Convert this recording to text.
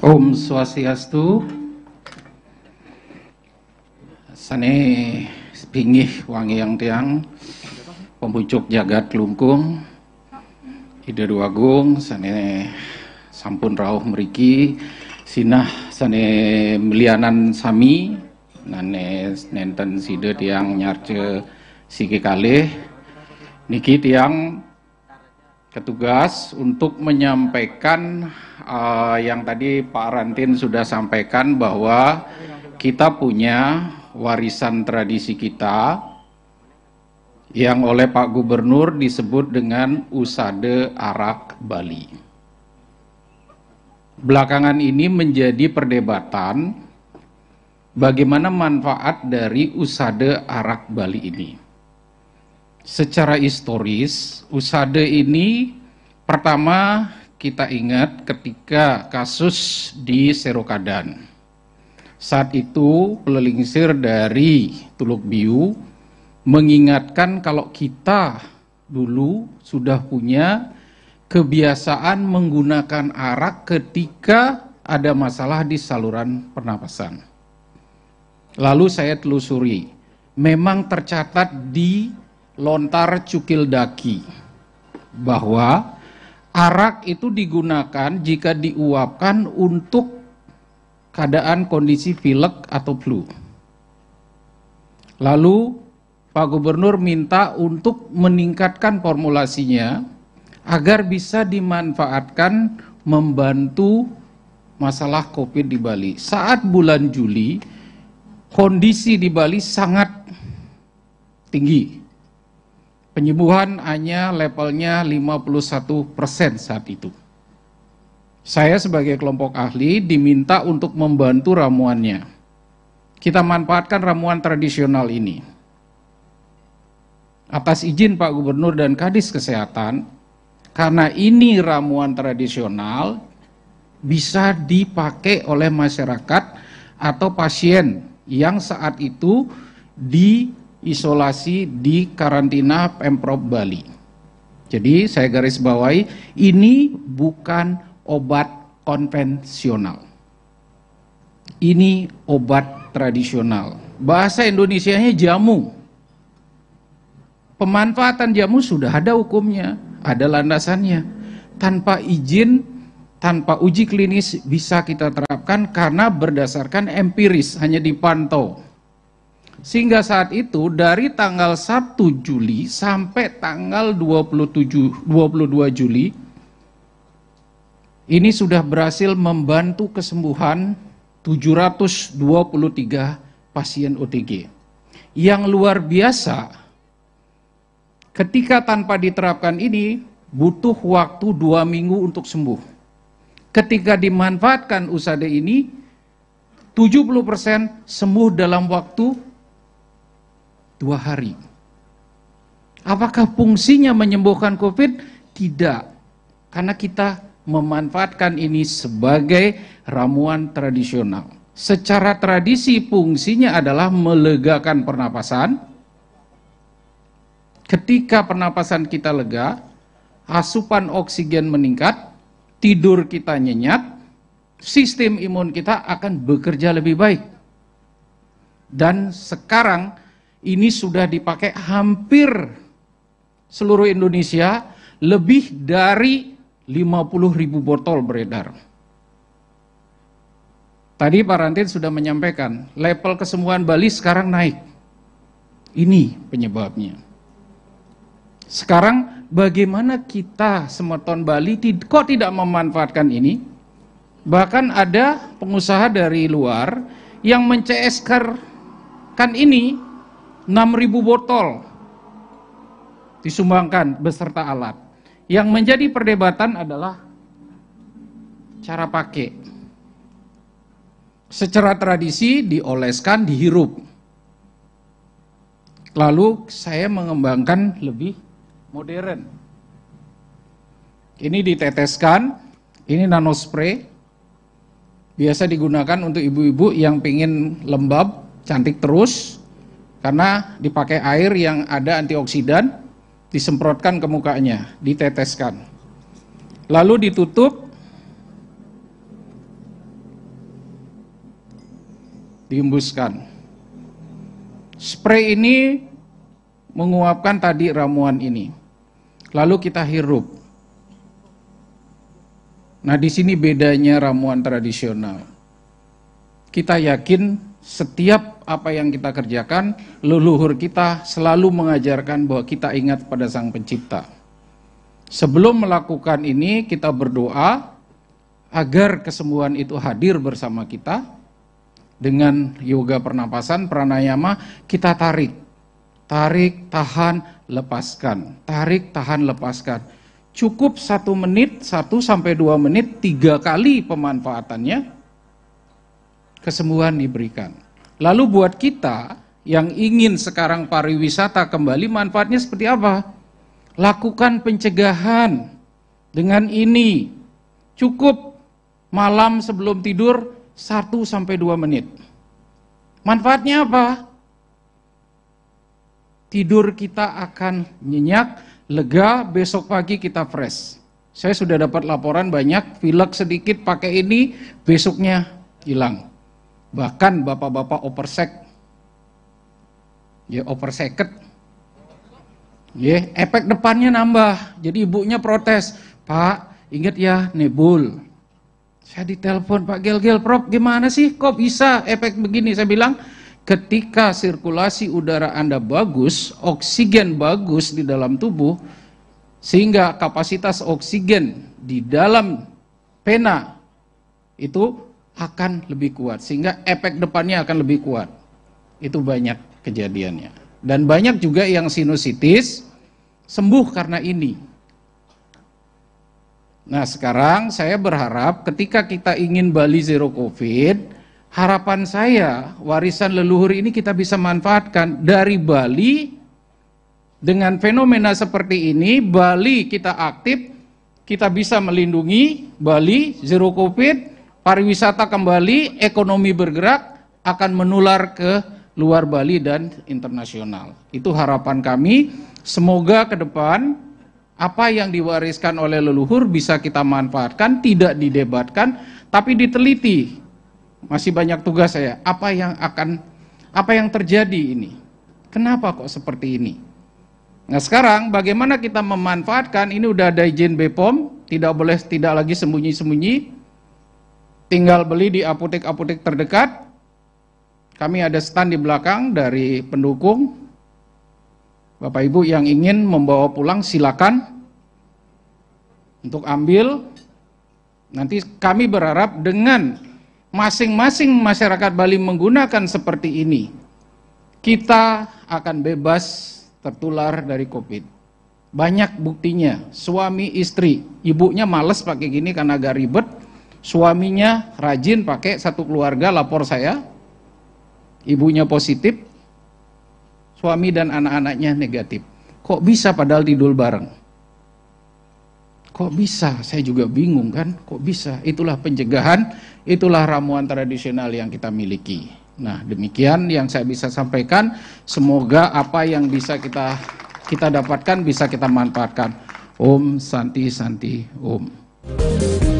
Om Swastiastu Sane pingih wangi yang tiang Pembucuk jagat lungkung Ida gung Sane sampun rauh meriki Sinah sane melianan sami Nane nenten sida tiang nyarce siki kalih Niki tiang ketugas untuk menyampaikan uh, yang tadi Pak Rantin sudah sampaikan bahwa kita punya warisan tradisi kita yang oleh Pak Gubernur disebut dengan Usade Arak Bali. Belakangan ini menjadi perdebatan bagaimana manfaat dari Usade Arak Bali ini secara historis USADE ini pertama kita ingat ketika kasus di Serokadan. Saat itu pelelingsir dari Tuluk Biu mengingatkan kalau kita dulu sudah punya kebiasaan menggunakan arak ketika ada masalah di saluran pernapasan. Lalu saya telusuri, memang tercatat di lontar cukil daki bahwa arak itu digunakan jika diuapkan untuk keadaan kondisi pilek atau flu. Lalu Pak Gubernur minta untuk meningkatkan formulasinya agar bisa dimanfaatkan membantu masalah COVID di Bali. Saat bulan Juli, kondisi di Bali sangat tinggi penyembuhan hanya levelnya 51% persen saat itu. Saya sebagai kelompok ahli diminta untuk membantu ramuannya. Kita manfaatkan ramuan tradisional ini. Atas izin Pak Gubernur dan Kadis Kesehatan, karena ini ramuan tradisional bisa dipakai oleh masyarakat atau pasien yang saat itu di isolasi di karantina Pemprov Bali. Jadi saya garis bawahi ini bukan obat konvensional. Ini obat tradisional. Bahasa Indonesianya jamu. Pemanfaatan jamu sudah ada hukumnya, ada landasannya. Tanpa izin, tanpa uji klinis bisa kita terapkan karena berdasarkan empiris, hanya dipantau. Sehingga saat itu dari tanggal 1 Juli sampai tanggal 27 22 Juli ini sudah berhasil membantu kesembuhan 723 pasien OTG. Yang luar biasa ketika tanpa diterapkan ini butuh waktu dua minggu untuk sembuh. Ketika dimanfaatkan USADA ini, 70% sembuh dalam waktu dua hari. Apakah fungsinya menyembuhkan COVID? Tidak. Karena kita memanfaatkan ini sebagai ramuan tradisional. Secara tradisi fungsinya adalah melegakan pernapasan. Ketika pernapasan kita lega, asupan oksigen meningkat, tidur kita nyenyak, sistem imun kita akan bekerja lebih baik. Dan sekarang ini sudah dipakai hampir seluruh Indonesia lebih dari 50 ribu botol beredar. Tadi Pak Rantin sudah menyampaikan, level kesembuhan Bali sekarang naik. Ini penyebabnya. Sekarang bagaimana kita Semeton Bali kok tidak memanfaatkan ini? Bahkan ada pengusaha dari luar yang kan ini 6.000 botol disumbangkan beserta alat. Yang menjadi perdebatan adalah cara pakai. Secara tradisi dioleskan, dihirup. Lalu saya mengembangkan lebih modern. Ini diteteskan, ini nanospray. Biasa digunakan untuk ibu-ibu yang pingin lembab, cantik terus, karena dipakai air yang ada antioksidan, disemprotkan ke mukanya, diteteskan. Lalu ditutup, dihembuskan. Spray ini menguapkan tadi ramuan ini. Lalu kita hirup. Nah, di sini bedanya ramuan tradisional. Kita yakin setiap apa yang kita kerjakan, leluhur kita selalu mengajarkan bahwa kita ingat pada Sang Pencipta. Sebelum melakukan ini, kita berdoa agar kesembuhan itu hadir bersama kita. Dengan yoga pernapasan, pranayama, kita tarik. Tarik, tahan, lepaskan. Tarik, tahan, lepaskan. Cukup satu menit, satu sampai dua menit, tiga kali pemanfaatannya kesembuhan diberikan. Lalu buat kita yang ingin sekarang pariwisata kembali manfaatnya seperti apa? Lakukan pencegahan dengan ini. Cukup malam sebelum tidur 1 sampai 2 menit. Manfaatnya apa? Tidur kita akan nyenyak, lega, besok pagi kita fresh. Saya sudah dapat laporan banyak, pilek sedikit pakai ini, besoknya hilang. Bahkan bapak-bapak oversek, ya overseket ya efek depannya nambah. Jadi ibunya protes, Pak, ingat ya nebul. Saya ditelepon Pak Gel-Gel, Prof, gimana sih kok bisa efek begini? Saya bilang, ketika sirkulasi udara Anda bagus, oksigen bagus di dalam tubuh, sehingga kapasitas oksigen di dalam pena itu akan lebih kuat sehingga efek depannya akan lebih kuat. Itu banyak kejadiannya. Dan banyak juga yang sinusitis sembuh karena ini. Nah, sekarang saya berharap ketika kita ingin Bali zero covid, harapan saya warisan leluhur ini kita bisa manfaatkan dari Bali dengan fenomena seperti ini Bali kita aktif kita bisa melindungi Bali zero covid pariwisata kembali, ekonomi bergerak akan menular ke luar Bali dan internasional. Itu harapan kami. Semoga ke depan apa yang diwariskan oleh leluhur bisa kita manfaatkan, tidak didebatkan, tapi diteliti. Masih banyak tugas saya. Apa yang akan apa yang terjadi ini? Kenapa kok seperti ini? Nah, sekarang bagaimana kita memanfaatkan ini udah ada izin BPOM, tidak boleh tidak lagi sembunyi-sembunyi tinggal beli di apotek-apotek terdekat. Kami ada stand di belakang dari pendukung. Bapak Ibu yang ingin membawa pulang silakan untuk ambil. Nanti kami berharap dengan masing-masing masyarakat Bali menggunakan seperti ini, kita akan bebas tertular dari COVID. Banyak buktinya, suami istri, ibunya males pakai gini karena agak ribet, suaminya rajin pakai satu keluarga lapor saya, ibunya positif, suami dan anak-anaknya negatif. Kok bisa padahal tidur bareng? Kok bisa? Saya juga bingung kan, kok bisa? Itulah pencegahan, itulah ramuan tradisional yang kita miliki. Nah, demikian yang saya bisa sampaikan. Semoga apa yang bisa kita kita dapatkan bisa kita manfaatkan. Om Santi Santi Om.